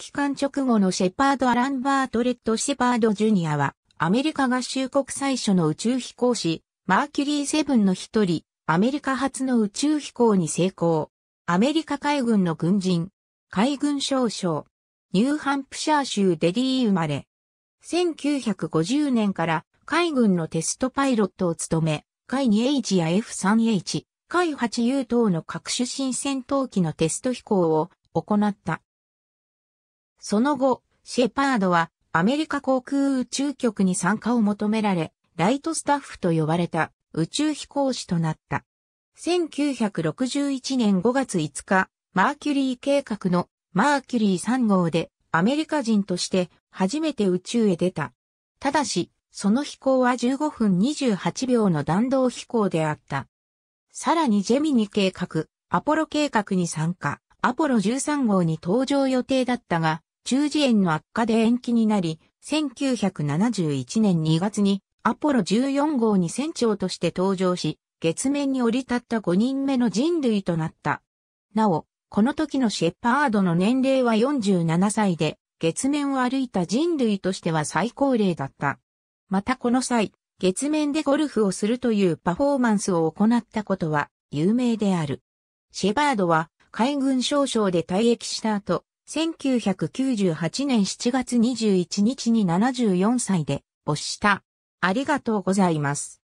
帰還直後のシェパード・アラン・バートレット・シェパード・ジュニアは、アメリカ合衆国最初の宇宙飛行士、マーキュリーセブンの一人、アメリカ初の宇宙飛行に成功。アメリカ海軍の軍人、海軍少将、ニューハンプシャー州デリー生まれ。1950年から海軍のテストパイロットを務め、海 2H や F3H、海 8U 等の各種新戦闘機のテスト飛行を行った。その後、シェパードはアメリカ航空宇宙局に参加を求められ、ライトスタッフと呼ばれた宇宙飛行士となった。1961年5月5日、マーキュリー計画のマーキュリー3号でアメリカ人として初めて宇宙へ出た。ただし、その飛行は15分28秒の弾道飛行であった。さらにジェミニ計画、アポロ計画に参加、アポロ13号に登場予定だったが、中耳炎の悪化で延期になり、1971年2月にアポロ14号に船長として登場し、月面に降り立った5人目の人類となった。なお、この時のシェパードの年齢は47歳で、月面を歩いた人類としては最高齢だった。またこの際、月面でゴルフをするというパフォーマンスを行ったことは有名である。シェバードは海軍少将で退役した後、1998年7月21日に74歳で没した。ありがとうございます。